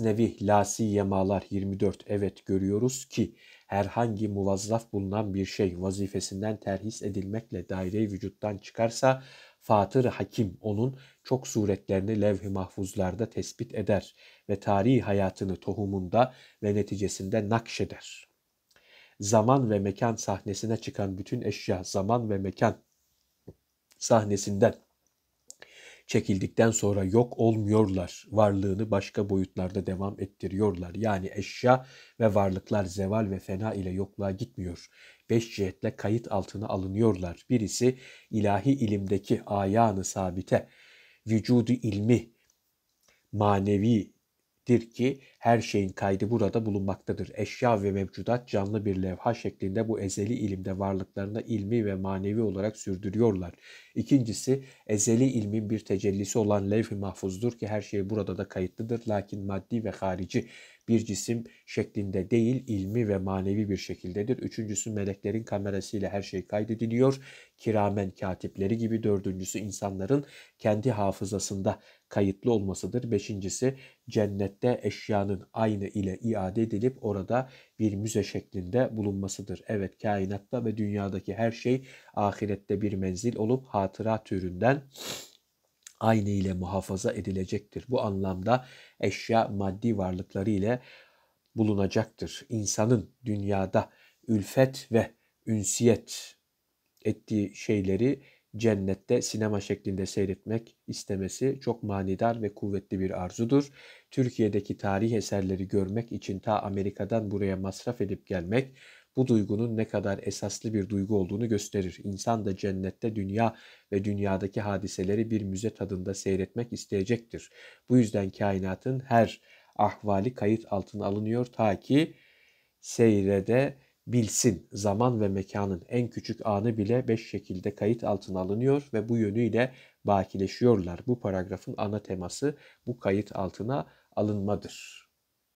mesnevi lasi yemalar 24 evet görüyoruz ki herhangi muvazzaf bulunan bir şey vazifesinden terhis edilmekle daire vücuttan çıkarsa Fatır Hakim onun çok suretlerini levh-i mahfuzlarda tespit eder ve tarihi hayatını tohumunda ve neticesinde nakşeder. Zaman ve mekan sahnesine çıkan bütün eşya zaman ve mekan sahnesinden çekildikten sonra yok olmuyorlar. Varlığını başka boyutlarda devam ettiriyorlar. Yani eşya ve varlıklar zeval ve fena ile yokluğa gitmiyor. Beş cihetle kayıt altına alınıyorlar. Birisi ilahi ilimdeki ayağını sabite, vücudu ilmi, manevi dir ki her şeyin kaydı burada bulunmaktadır. Eşya ve mevcudat canlı bir levha şeklinde bu ezeli ilimde varlıklarını ilmi ve manevi olarak sürdürüyorlar. İkincisi ezeli ilmin bir tecellisi olan levh-i mahfuzdur ki her şey burada da kayıtlıdır. Lakin maddi ve harici bir cisim şeklinde değil ilmi ve manevi bir şekildedir. Üçüncüsü meleklerin kamerasıyla her şey kaydediliyor. Kiramen katipleri gibi dördüncüsü insanların kendi hafızasında kayıtlı olmasıdır. Beşincisi cennette eşyanın aynı ile iade edilip orada bir müze şeklinde bulunmasıdır. Evet kainatta ve dünyadaki her şey ahirette bir menzil olup hatıra türünden aynı ile muhafaza edilecektir. Bu anlamda eşya maddi varlıkları ile bulunacaktır. İnsanın dünyada ülfet ve ünsiyet ettiği şeyleri cennette sinema şeklinde seyretmek istemesi çok manidar ve kuvvetli bir arzudur. Türkiye'deki tarih eserleri görmek için ta Amerika'dan buraya masraf edip gelmek bu duygunun ne kadar esaslı bir duygu olduğunu gösterir. İnsan da cennette dünya ve dünyadaki hadiseleri bir müze tadında seyretmek isteyecektir. Bu yüzden kainatın her ahvali kayıt altına alınıyor ta ki seyrede bilsin. Zaman ve mekanın en küçük anı bile beş şekilde kayıt altına alınıyor ve bu yönüyle bakileşiyorlar. Bu paragrafın ana teması bu kayıt altına alınmadır.